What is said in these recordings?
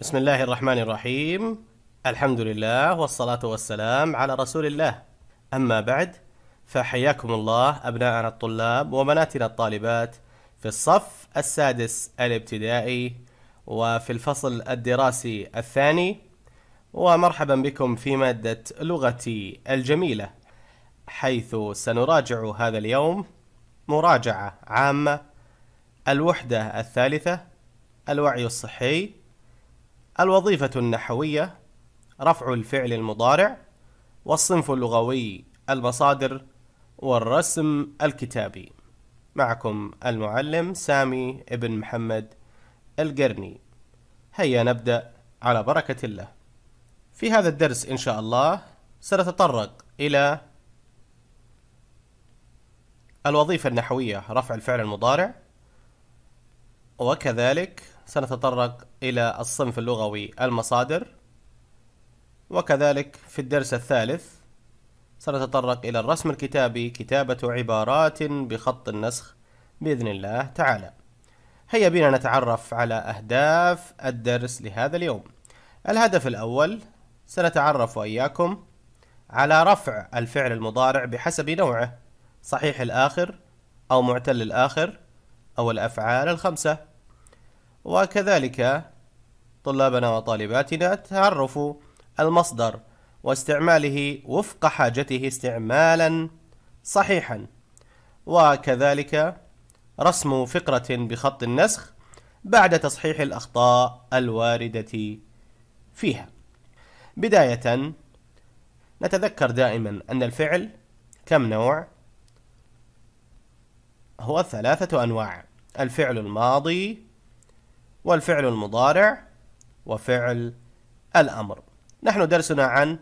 بسم الله الرحمن الرحيم الحمد لله والصلاة والسلام على رسول الله أما بعد فحياكم الله أبناءنا الطلاب وبناتنا الطالبات في الصف السادس الابتدائي وفي الفصل الدراسي الثاني ومرحبا بكم في مادة لغتي الجميلة حيث سنراجع هذا اليوم مراجعة عامة الوحدة الثالثة الوعي الصحي الوظيفة النحوية رفع الفعل المضارع والصنف اللغوي المصادر والرسم الكتابي معكم المعلم سامي ابن محمد القرني هيا نبدأ على بركة الله في هذا الدرس إن شاء الله سنتطرق إلى الوظيفة النحوية رفع الفعل المضارع وكذلك سنتطرق إلى الصنف اللغوي المصادر وكذلك في الدرس الثالث سنتطرق إلى الرسم الكتابي كتابة عبارات بخط النسخ بإذن الله تعالى هيا بنا نتعرف على أهداف الدرس لهذا اليوم الهدف الأول سنتعرف وإياكم على رفع الفعل المضارع بحسب نوعه صحيح الآخر أو معتل الآخر أو الأفعال الخمسة وكذلك طلابنا وطالباتنا تعرف المصدر واستعماله وفق حاجته استعمالا صحيحا وكذلك رسم فقرة بخط النسخ بعد تصحيح الأخطاء الواردة فيها بداية نتذكر دائما أن الفعل كم نوع؟ هو ثلاثة أنواع الفعل الماضي والفعل المضارع وفعل الأمر نحن درسنا عن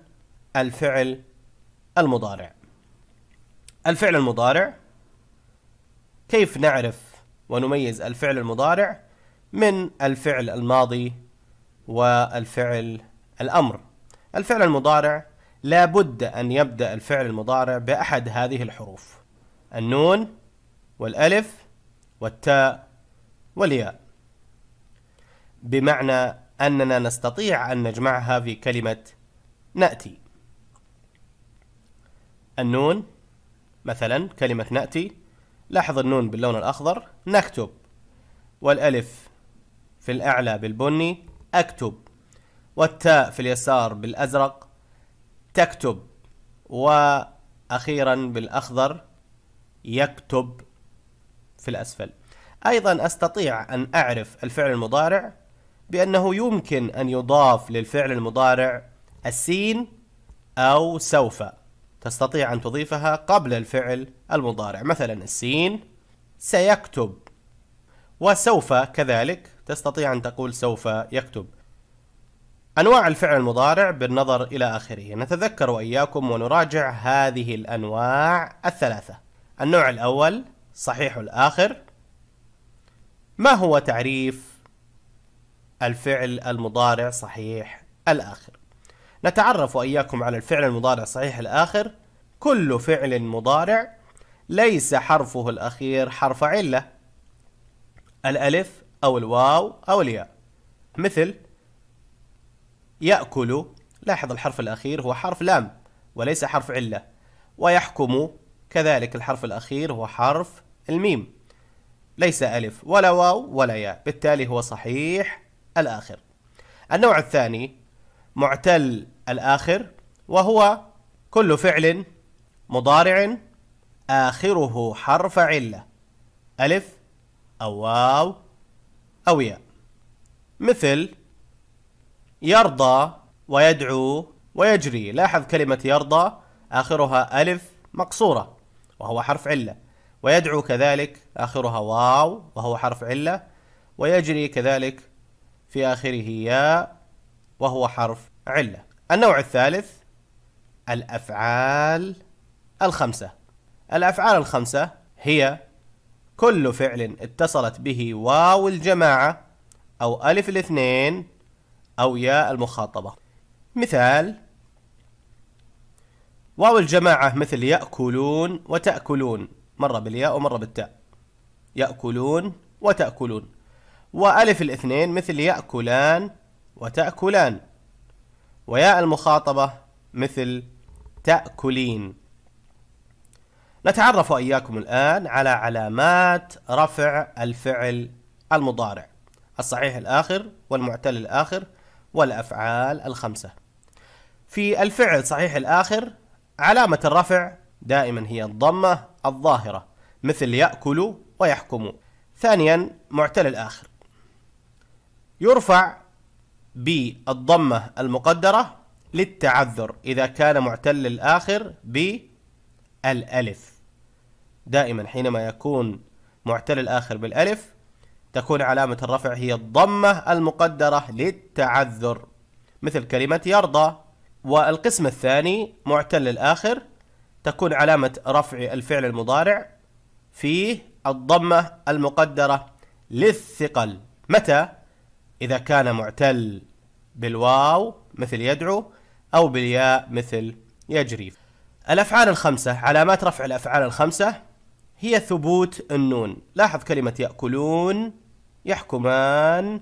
الفعل المضارع الفعل المضارع كيف نعرف ونميز الفعل المضارع من الفعل الماضي والفعل الأمر الفعل المضارع لا بد أن يبدأ الفعل المضارع بأحد هذه الحروف النون والألف والتاء والياء بمعنى أننا نستطيع أن نجمعها في كلمة نأتي النون مثلا كلمة نأتي لاحظ النون باللون الأخضر نكتب والألف في الأعلى بالبني أكتب والتاء في اليسار بالأزرق تكتب وأخيرا بالأخضر يكتب في الأسفل أيضا أستطيع أن أعرف الفعل المضارع بأنه يمكن أن يضاف للفعل المضارع السين أو سوف تستطيع أن تضيفها قبل الفعل المضارع مثلا السين سيكتب وسوف كذلك تستطيع أن تقول سوف يكتب أنواع الفعل المضارع بالنظر إلى آخره نتذكر وإياكم ونراجع هذه الأنواع الثلاثة النوع الأول صحيح الآخر ما هو تعريف الفعل المضارع صحيح الآخر نتعرف وإياكم على الفعل المضارع صحيح الآخر كل فعل مضارع ليس حرفه الأخير حرف علة الألف أو الواو أو الياء مثل يأكل لاحظ الحرف الأخير هو حرف لام وليس حرف علة ويحكم كذلك الحرف الأخير هو حرف الميم ليس ألف ولا واو ولا ياء بالتالي هو صحيح الآخر النوع الثاني معتل الآخر وهو كل فعل مضارع آخره حرف علة ألف أو واو أو ياء مثل يرضى ويدعو ويجري لاحظ كلمة يرضى آخرها ألف مقصورة وهو حرف علة ويدعو كذلك آخرها واو وهو حرف علة ويجري كذلك في آخره يا وهو حرف علة النوع الثالث الأفعال الخمسة الأفعال الخمسة هي كل فعل اتصلت به واو الجماعة أو ألف الاثنين أو ياء المخاطبة مثال واو الجماعة مثل يأكلون وتأكلون مرة بالياء ومرة بالتاء يأكلون وتأكلون وألف الاثنين مثل يأكلان وتأكلان وياء المخاطبة مثل تأكلين نتعرف إياكم الآن على علامات رفع الفعل المضارع الصحيح الآخر والمعتل الآخر والأفعال الخمسة في الفعل صحيح الآخر علامة الرفع دائما هي الضمة الظاهرة مثل يأكل ويحكم ثانيا معتل الآخر يرفع بالضمة المقدرة للتعذر إذا كان معتل الآخر بالألف دائما حينما يكون معتل الآخر بالألف تكون علامة الرفع هي الضمة المقدرة للتعذر مثل كلمة يرضى والقسم الثاني معتل الآخر تكون علامة رفع الفعل المضارع فيه الضمة المقدرة للثقل متى؟ إذا كان معتل بالواو مثل يدعو أو بالياء مثل يجري الأفعال الخمسة علامات رفع الأفعال الخمسة هي ثبوت النون لاحظ كلمة يأكلون يحكمان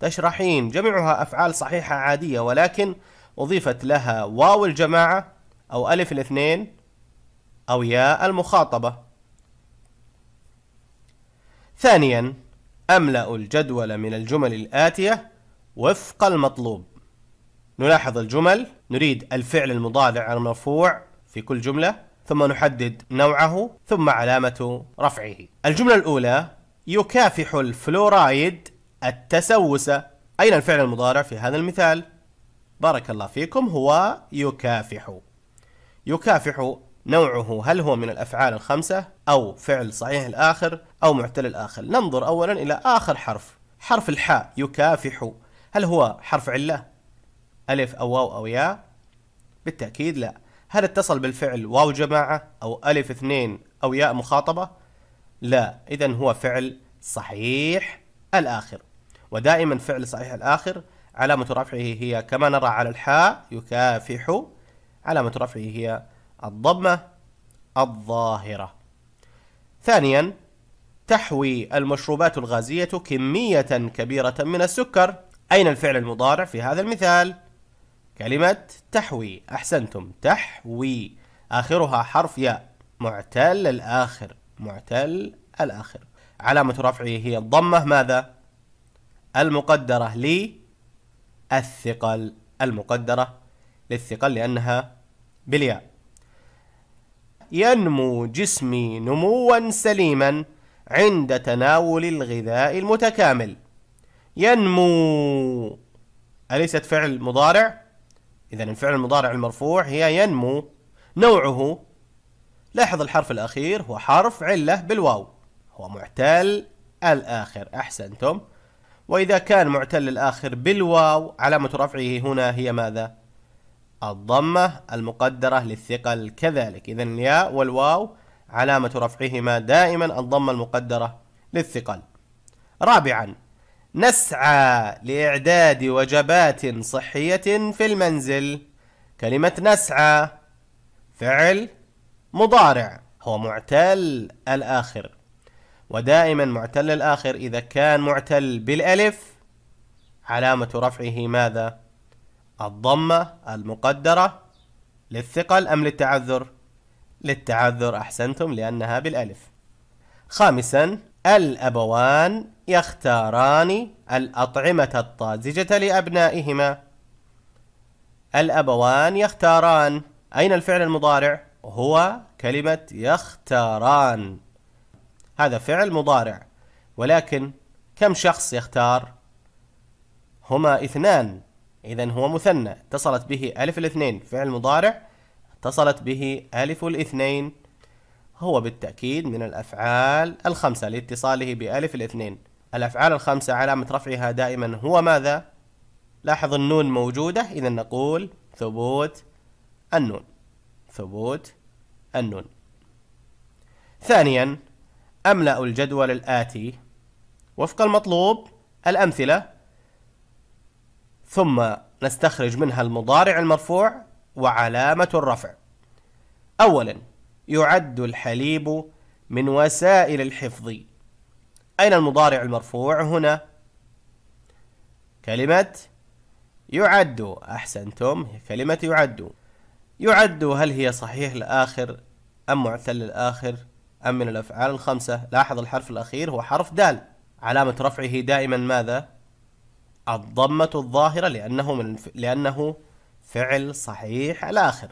تشرحين جميعها أفعال صحيحة عادية ولكن أضيفت لها واو الجماعة أو ألف الاثنين أو ياء المخاطبة ثانيا أملأ الجدول من الجمل الآتية وفق المطلوب نلاحظ الجمل نريد الفعل المضارع المرفوع في كل جملة ثم نحدد نوعه ثم علامة رفعه الجملة الأولى يكافح الفلورايد التسوس أين الفعل المضارع في هذا المثال؟ بارك الله فيكم هو يكافح يكافح نوعه هل هو من الأفعال الخمسة أو فعل صحيح الآخر أو معتل الآخر ننظر أولا إلى آخر حرف حرف الحاء يكافح هل هو حرف علة ألف أو واو أو ياء بالتأكيد لا هل اتصل بالفعل واو جماعة أو ألف اثنين أو ياء مخاطبة لا إذا هو فعل صحيح الآخر ودائما فعل صحيح الآخر علامة رفعه هي كما نرى على الحاء يكافح علامة رفعه هي الضمة الظاهرة. ثانيا تحوي المشروبات الغازية كمية كبيرة من السكر. أين الفعل المضارع في هذا المثال؟ كلمة تحوي أحسنتم تحوي آخرها حرف ياء معتل الآخر معتل الآخر علامة رفعه هي الضمة ماذا؟ المقدرة لي الثقل المقدرة للثقل لأنها بالياء ينمو جسمي نموا سليما عند تناول الغذاء المتكامل ينمو أليست فعل مضارع؟ إذا الفعل المضارع المرفوع هي ينمو نوعه لاحظ الحرف الأخير هو حرف علة بالواو هو معتل الآخر أحسنتم وإذا كان معتل الآخر بالواو علامة رفعه هنا هي ماذا؟ الضمة المقدرة للثقل كذلك إذا الياء والواو علامة رفعهما دائما الضمة المقدرة للثقل رابعا نسعى لإعداد وجبات صحية في المنزل كلمة نسعى فعل مضارع هو معتل الآخر ودائما معتل الآخر إذا كان معتل بالألف علامة رفعه ماذا؟ الضمة المقدرة للثقل أم للتعذر؟ للتعذر أحسنتم لأنها بالألف خامسا الأبوان يختاران الأطعمة الطازجة لأبنائهما الأبوان يختاران أين الفعل المضارع؟ هو كلمة يختاران هذا فعل مضارع ولكن كم شخص يختار؟ هما اثنان إذا هو مثنى اتصلت به ألف الاثنين فعل مضارع اتصلت به ألف الاثنين هو بالتأكيد من الأفعال الخمسة لاتصاله بألف الاثنين الأفعال الخمسة علامة رفعها دائما هو ماذا؟ لاحظ النون موجودة إذا نقول ثبوت النون ثبوت النون ثانيا أملأ الجدول الآتي وفق المطلوب الأمثلة ثم نستخرج منها المضارع المرفوع وعلامة الرفع أولا يعد الحليب من وسائل الحفظ أين المضارع المرفوع هنا كلمة يعد أحسنتم كلمة يعد يعد هل هي صحيح الآخر أم معتل الآخر أم من الأفعال الخمسة لاحظ الحرف الأخير هو حرف دال علامة رفعه دائما ماذا الضمة الظاهرة لأنه من لأنه فعل صحيح الآخر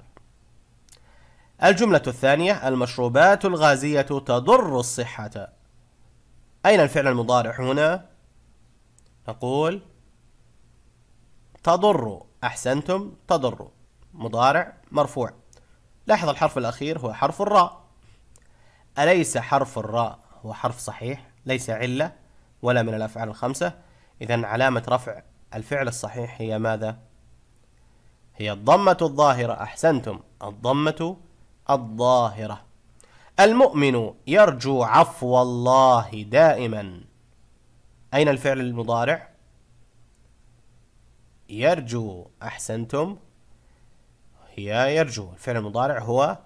الجملة الثانية المشروبات الغازية تضر الصحة أين الفعل المضارع هنا؟ نقول تضر أحسنتم تضر مضارع مرفوع لاحظ الحرف الأخير هو حرف الراء أليس حرف الراء هو حرف صحيح ليس علة ولا من الأفعال الخمسة إذا علامة رفع الفعل الصحيح هي ماذا؟ هي الضمة الظاهرة أحسنتم الضمة الظاهرة المؤمن يرجو عفو الله دائما أين الفعل المضارع؟ يرجو أحسنتم هي يرجو الفعل المضارع هو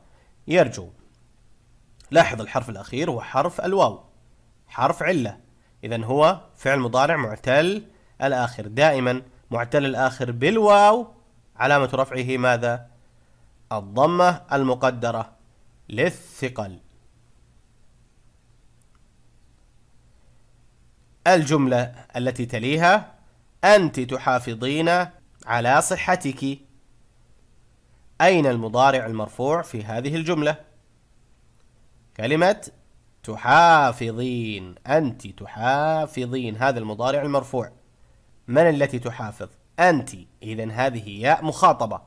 يرجو لاحظ الحرف الأخير هو حرف الواو حرف علة إذا هو فعل مضارع معتل الآخر دائما معتل الآخر بالواو علامة رفعه ماذا؟ الضمة المقدرة للثقل الجملة التي تليها أنت تحافظين على صحتك أين المضارع المرفوع في هذه الجملة؟ كلمة تحافظين أنت تحافظين هذا المضارع المرفوع من التي تحافظ أنت إذا هذه ياء مخاطبة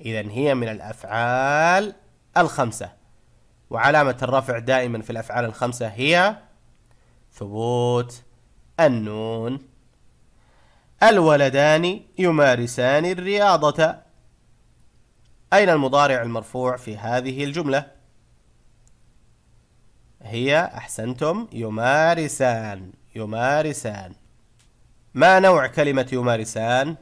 إذا هي من الأفعال الخمسة وعلامة الرفع دائما في الأفعال الخمسة هي ثبوت النون الولدان يمارسان الرياضة أين المضارع المرفوع في هذه الجملة؟ هي أحسنتم يمارسان يمارسان ما نوع كلمة يمارسان؟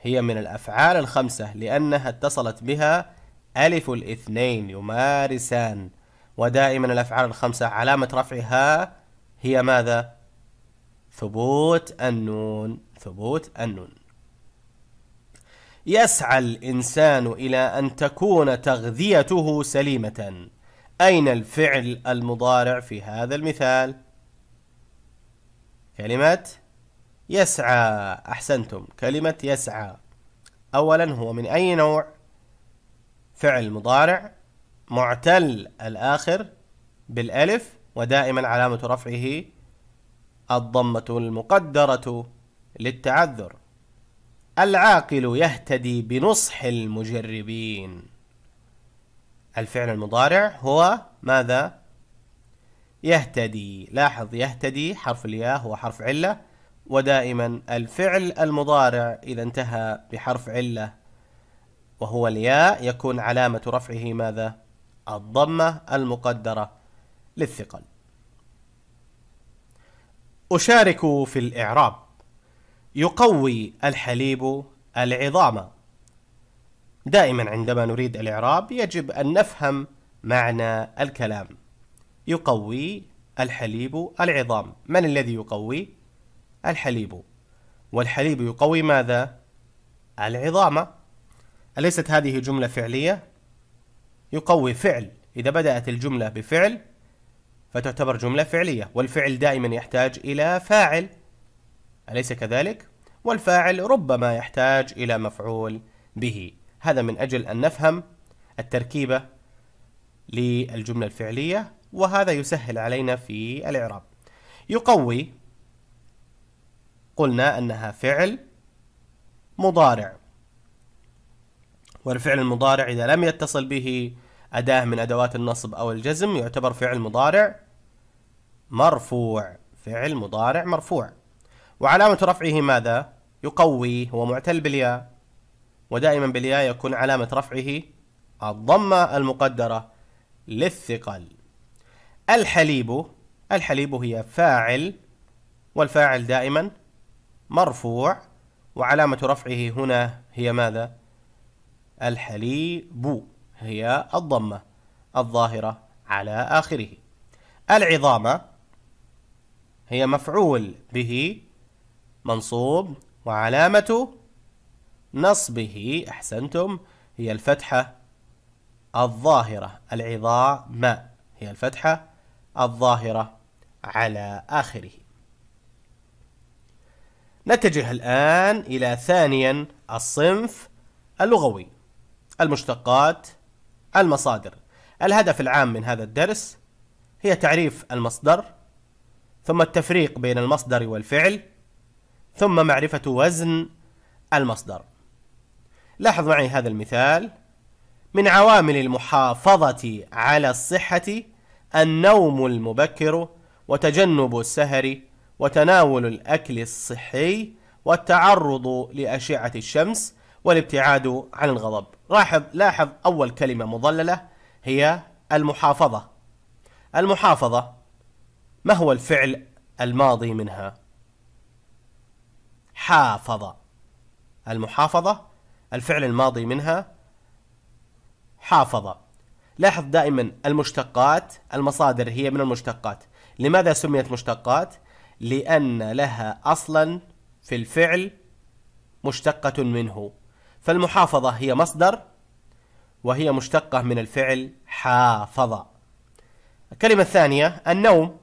هي من الأفعال الخمسة لأنها اتصلت بها ألف الاثنين يمارسان ودائما الأفعال الخمسة علامة رفعها هي ماذا؟ ثبوت النون ثبوت النون يسعى الإنسان إلى أن تكون تغذيته سليمة أين الفعل المضارع في هذا المثال كلمة يسعى أحسنتم كلمة يسعى أولا هو من أي نوع فعل مضارع معتل الآخر بالألف ودائما علامة رفعه الضمة المقدرة للتعذر العاقل يهتدي بنصح المجربين الفعل المضارع هو ماذا يهتدي لاحظ يهتدي حرف الياء هو حرف علة ودائما الفعل المضارع إذا انتهى بحرف علة وهو الياء يكون علامة رفعه ماذا الضمة المقدرة للثقل أشارك في الإعراب يقوي الحليب العظام دائما عندما نريد الإعراب يجب أن نفهم معنى الكلام يقوي الحليب العظام من الذي يقوي؟ الحليب والحليب يقوي ماذا؟ العظام أليست هذه جملة فعلية؟ يقوي فعل إذا بدأت الجملة بفعل فتعتبر جملة فعلية والفعل دائما يحتاج إلى فاعل أليس كذلك؟ والفاعل ربما يحتاج إلى مفعول به هذا من أجل أن نفهم التركيبة للجملة الفعلية وهذا يسهل علينا في الإعراب يقوي قلنا أنها فعل مضارع والفعل المضارع إذا لم يتصل به أداة من أدوات النصب أو الجزم يعتبر فعل مضارع مرفوع فعل مضارع مرفوع وعلامة رفعه ماذا؟ يقوي هو معتل بالياء ودائما بالياء يكون علامة رفعه الضمة المقدرة للثقل الحليب الحليب هي فاعل والفاعل دائما مرفوع وعلامة رفعه هنا هي ماذا؟ الحليب هي الضمة الظاهرة على آخره العظامة هي مفعول به منصوب وعلامة نصبه أحسنتم هي الفتحة الظاهرة العظاء ما هي الفتحة الظاهرة على آخره نتجه الآن إلى ثانيا الصنف اللغوي المشتقات المصادر الهدف العام من هذا الدرس هي تعريف المصدر ثم التفريق بين المصدر والفعل ثم معرفة وزن المصدر لاحظ معي هذا المثال من عوامل المحافظة على الصحة النوم المبكر وتجنب السهر وتناول الأكل الصحي والتعرض لأشعة الشمس والابتعاد عن الغضب لاحظ لاحظ أول كلمة مضللة هي المحافظة المحافظة ما هو الفعل الماضي منها حافظ المحافظة الفعل الماضي منها حافظ لاحظ دائما المشتقات المصادر هي من المشتقات لماذا سميت مشتقات لأن لها أصلا في الفعل مشتقة منه فالمحافظة هي مصدر وهي مشتقة من الفعل حافظ الكلمة الثانية النوم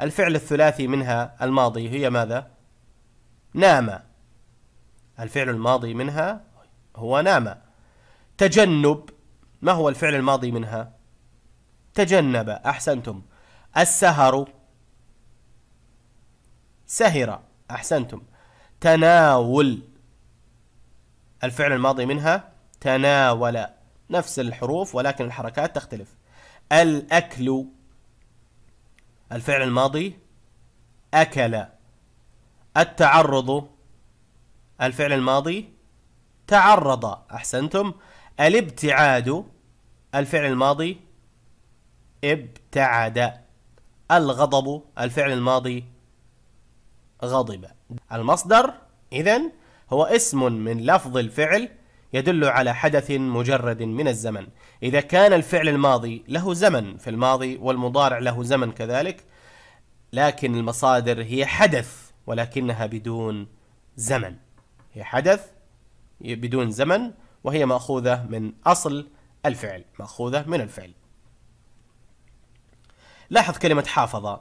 الفعل الثلاثي منها الماضي هي ماذا؟ نام الفعل الماضي منها هو نام تجنب ما هو الفعل الماضي منها تجنب أحسنتم السهر سهر أحسنتم تناول الفعل الماضي منها تناول نفس الحروف ولكن الحركات تختلف الأكل الفعل الماضي أكل التعرض الفعل الماضي تعرض أحسنتم الابتعاد الفعل الماضي ابتعد الغضب الفعل الماضي غضب المصدر إذا هو اسم من لفظ الفعل يدل على حدث مجرد من الزمن إذا كان الفعل الماضي له زمن في الماضي والمضارع له زمن كذلك لكن المصادر هي حدث ولكنها بدون زمن هي حدث بدون زمن وهي مأخوذة من أصل الفعل مأخوذة من الفعل لاحظ كلمة حافظ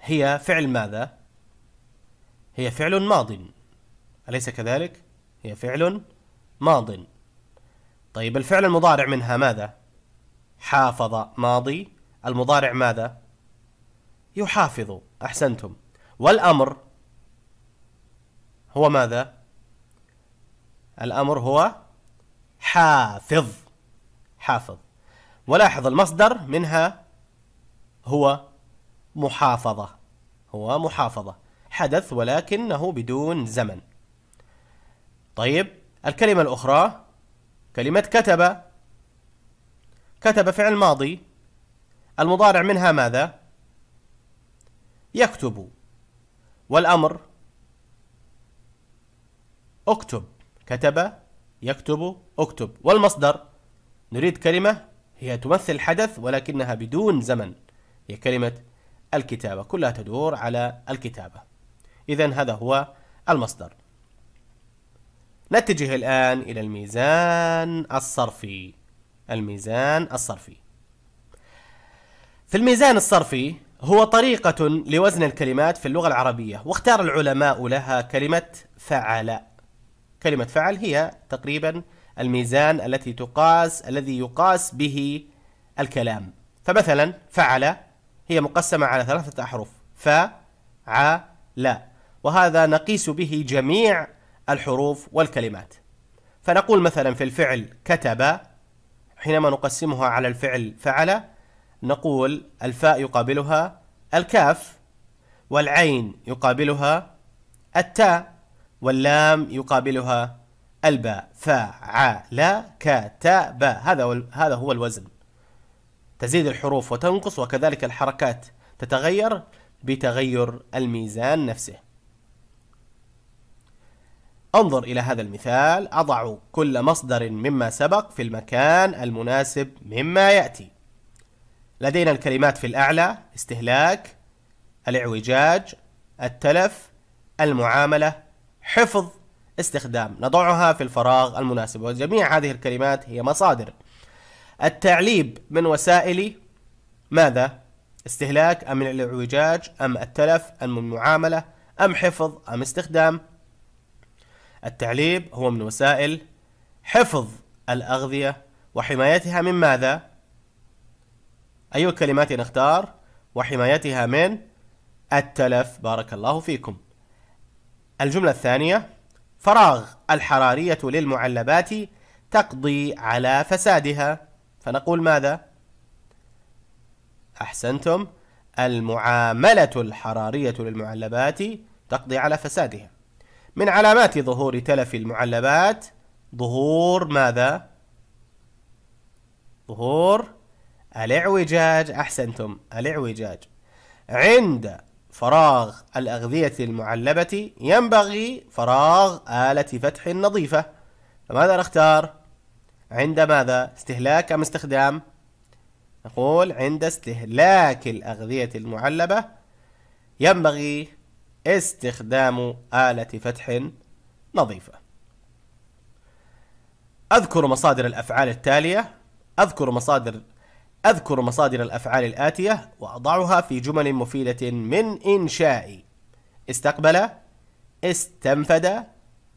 هي فعل ماذا؟ هي فعل ماض أليس كذلك؟ هي فعل ماض طيب الفعل المضارع منها ماذا؟ حافظ ماضي المضارع ماذا؟ يحافظ أحسنتم والأمر هو ماذا؟ الأمر هو حافظ حافظ ولاحظ المصدر منها هو محافظة هو محافظة حدث ولكنه بدون زمن طيب الكلمة الأخرى كلمة كتب كتب فعل ماضي المضارع منها ماذا يكتب والأمر اكتب كتب يكتب اكتب والمصدر نريد كلمة هي تمثل الحدث ولكنها بدون زمن هي كلمة الكتابة كلها تدور على الكتابة إذا هذا هو المصدر نتجه الآن إلى الميزان الصرفي الميزان الصرفي في الميزان الصرفي هو طريقة لوزن الكلمات في اللغة العربية واختار العلماء لها كلمة فعل كلمة فعل هي تقريبا الميزان التي تقاس الذي يقاس به الكلام فمثلا فعل هي مقسمة على ثلاثة أحرف ل وهذا نقيس به جميع الحروف والكلمات فنقول مثلا في الفعل كتب حينما نقسمها على الفعل فعل نقول الفاء يقابلها الكاف والعين يقابلها التاء واللام يقابلها الباء فعلا كتب هذا هذا هو الوزن تزيد الحروف وتنقص وكذلك الحركات تتغير بتغير الميزان نفسه انظر إلى هذا المثال أضع كل مصدر مما سبق في المكان المناسب مما يأتي لدينا الكلمات في الأعلى استهلاك الاعوجاج التلف المعاملة حفظ استخدام نضعها في الفراغ المناسب وجميع هذه الكلمات هي مصادر التعليب من وسائل ماذا استهلاك أم الإعوجاج أم التلف أم المعاملة أم حفظ أم استخدام التعليب هو من وسائل حفظ الأغذية وحمايتها من ماذا؟ أي أيوة، كلمات الكلمات نختار؟ وحمايتها من التلف بارك الله فيكم الجملة الثانية فراغ الحرارية للمعلبات تقضي على فسادها فنقول ماذا؟ أحسنتم المعاملة الحرارية للمعلبات تقضي على فسادها من علامات ظهور تلف المعلبات ظهور ماذا؟ ظهور الاعوجاج أحسنتم الاعوجاج عند فراغ الأغذية المعلبة ينبغي فراغ آلة فتح نظيفة فماذا نختار؟ عند ماذا؟ استهلاك أم استخدام؟ نقول عند استهلاك الأغذية المعلبة ينبغي استخدام آلة فتح نظيفة أذكر مصادر الأفعال التالية أذكر مصادر أذكر مصادر الأفعال الآتية وأضعها في جمل مفيدة من إنشائي استقبل استنفد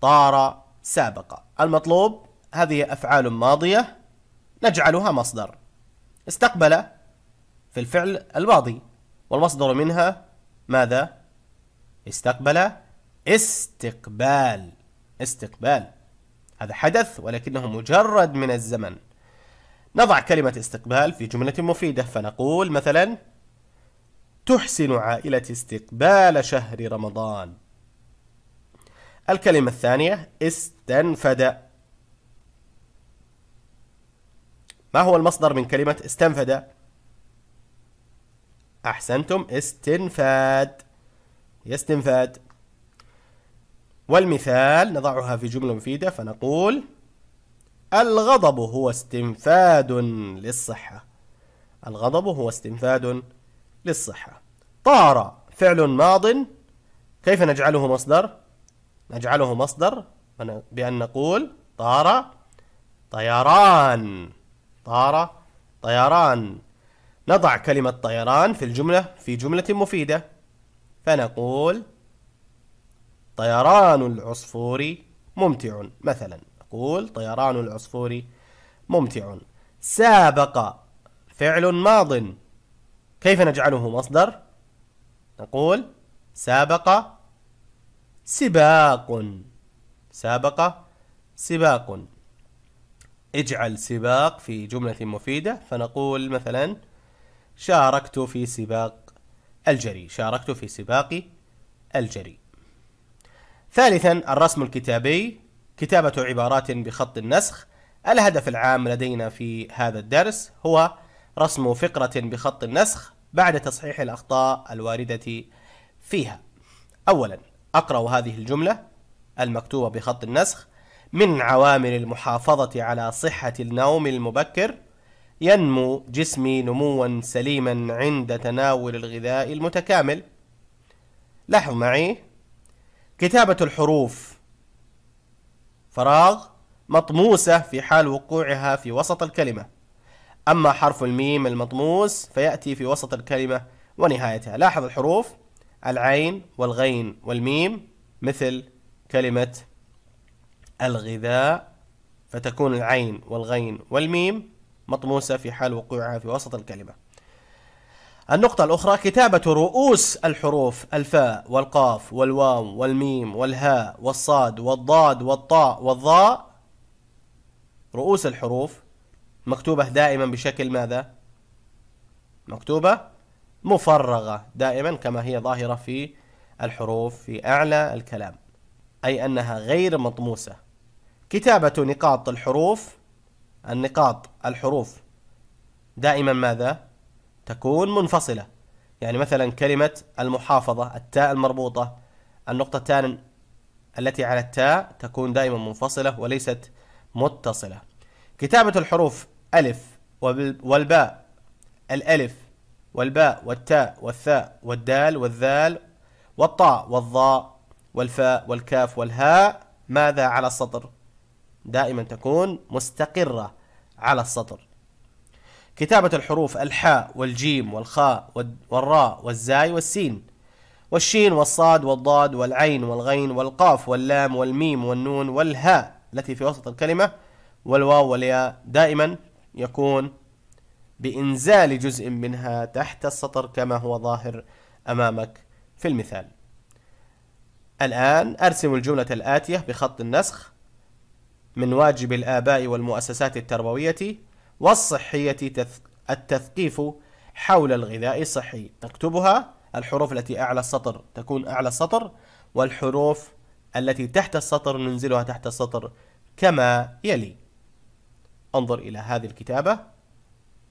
طار سابق المطلوب هذه أفعال ماضية نجعلها مصدر استقبل في الفعل الماضي والمصدر منها ماذا؟ استقبل استقبال استقبال هذا حدث ولكنه مجرد من الزمن نضع كلمة استقبال في جملة مفيدة فنقول مثلا تحسن عائلتي استقبال شهر رمضان الكلمة الثانية استنفد ما هو المصدر من كلمة استنفد؟ أحسنتم استنفاد يستنفاد والمثال نضعها في جملة مفيدة فنقول الغضب هو استنفاد للصحة الغضب هو استنفاد للصحة طار فعل ماض كيف نجعله مصدر نجعله مصدر بأن نقول طار طيران طار طيران نضع كلمة طيران في الجملة في جملة مفيدة فنقول طيران العصفور ممتع مثلاً يقول طيران العصفور ممتع سابق فعل ماض كيف نجعله مصدر نقول سابق سباق سابق سباق اجعل سباق في جملة مفيدة فنقول مثلا شاركت في سباق الجري شاركت في سباق الجري ثالثا الرسم الكتابي كتابة عبارات بخط النسخ الهدف العام لدينا في هذا الدرس هو رسم فقرة بخط النسخ بعد تصحيح الأخطاء الواردة فيها أولا أقرأ هذه الجملة المكتوبة بخط النسخ من عوامل المحافظة على صحة النوم المبكر ينمو جسمي نموا سليما عند تناول الغذاء المتكامل لاحظ معي كتابة الحروف فراغ مطموسة في حال وقوعها في وسط الكلمة أما حرف الميم المطموس فيأتي في وسط الكلمة ونهايتها لاحظ الحروف العين والغين والميم مثل كلمة الغذاء فتكون العين والغين والميم مطموسة في حال وقوعها في وسط الكلمة النقطة الأخرى كتابة رؤوس الحروف الفاء والقاف والواو والميم والهاء والصاد والضاد والطاء والظاء رؤوس الحروف مكتوبة دائما بشكل ماذا؟ مكتوبة مفرغة دائما كما هي ظاهرة في الحروف في أعلى الكلام أي أنها غير مطموسة كتابة نقاط الحروف النقاط الحروف دائما ماذا؟ تكون منفصلة يعني مثلا كلمة المحافظة التاء المربوطة النقطتان التي على التاء تكون دائما منفصلة وليست متصلة كتابة الحروف ألف والباء الألف والباء والتاء والثاء والدال والذال والطاء والظاء والفاء والكاف والهاء ماذا على السطر دائما تكون مستقرة على السطر كتابة الحروف الحاء والجيم والخاء والراء والزاي والسين والشين والصاد والضاد والعين والغين والقاف واللام والميم والنون والهاء التي في وسط الكلمة والواو والياء دائما يكون بإنزال جزء منها تحت السطر كما هو ظاهر أمامك في المثال الآن أرسم الجملة الآتية بخط النسخ من واجب الآباء والمؤسسات التربوية والصحية التثقيف حول الغذاء الصحي تكتبها الحروف التي أعلى السطر تكون أعلى السطر والحروف التي تحت السطر ننزلها تحت السطر كما يلي انظر إلى هذه الكتابة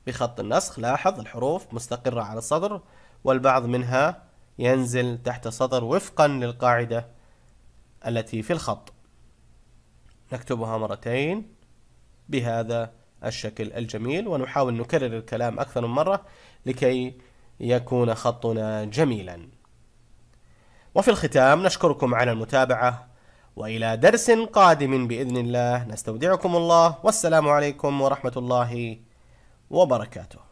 بخط النسخ لاحظ الحروف مستقرة على السطر والبعض منها ينزل تحت السطر وفقا للقاعدة التي في الخط نكتبها مرتين بهذا الشكل الجميل ونحاول نكرر الكلام أكثر من مرة لكي يكون خطنا جميلا وفي الختام نشكركم على المتابعة وإلى درس قادم بإذن الله نستودعكم الله والسلام عليكم ورحمة الله وبركاته